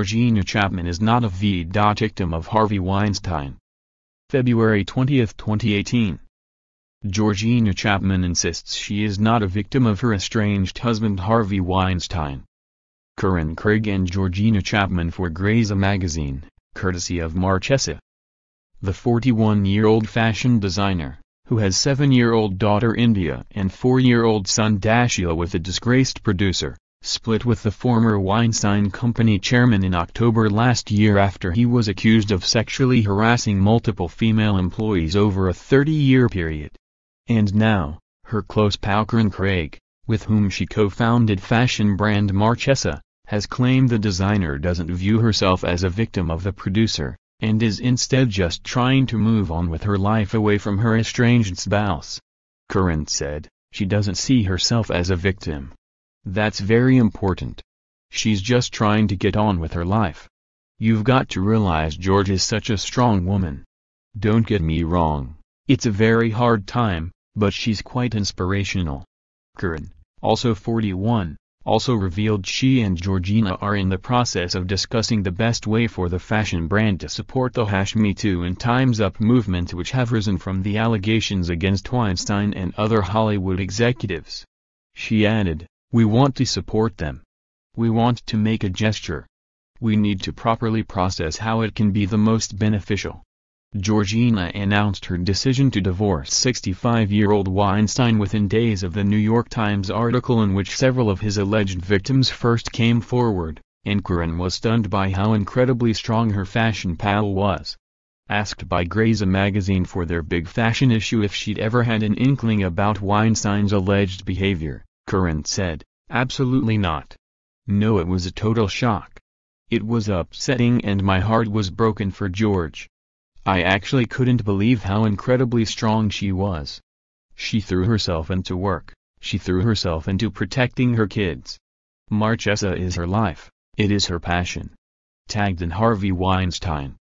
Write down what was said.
Georgina Chapman is not a victim of Harvey Weinstein. February 20, 2018 Georgina Chapman insists she is not a victim of her estranged husband Harvey Weinstein. Corinne Craig and Georgina Chapman for Gray's magazine, courtesy of Marchesa. The 41-year-old fashion designer, who has 7-year-old daughter India and 4-year-old son Dashiel with a disgraced producer, split with the former Weinstein Company chairman in October last year after he was accused of sexually harassing multiple female employees over a 30-year period. And now, her close pal Karen Craig, with whom she co-founded fashion brand Marchesa, has claimed the designer doesn't view herself as a victim of the producer, and is instead just trying to move on with her life away from her estranged spouse. Karen said, she doesn't see herself as a victim. That's very important. She's just trying to get on with her life. You've got to realize George is such a strong woman. Don't get me wrong, it's a very hard time, but she's quite inspirational. Curran, also 41, also revealed she and Georgina are in the process of discussing the best way for the fashion brand to support the hash Me Too and Time's Up movement which have risen from the allegations against Weinstein and other Hollywood executives. She added, we want to support them. We want to make a gesture. We need to properly process how it can be the most beneficial. Georgina announced her decision to divorce 65-year-old Weinstein within days of the New York Times article in which several of his alleged victims first came forward, and was stunned by how incredibly strong her fashion pal was. Asked by Gray's magazine for their big fashion issue if she'd ever had an inkling about Weinstein's alleged behavior, Current said, absolutely not. No it was a total shock. It was upsetting and my heart was broken for George. I actually couldn't believe how incredibly strong she was. She threw herself into work, she threw herself into protecting her kids. Marchesa is her life, it is her passion. Tagged in Harvey Weinstein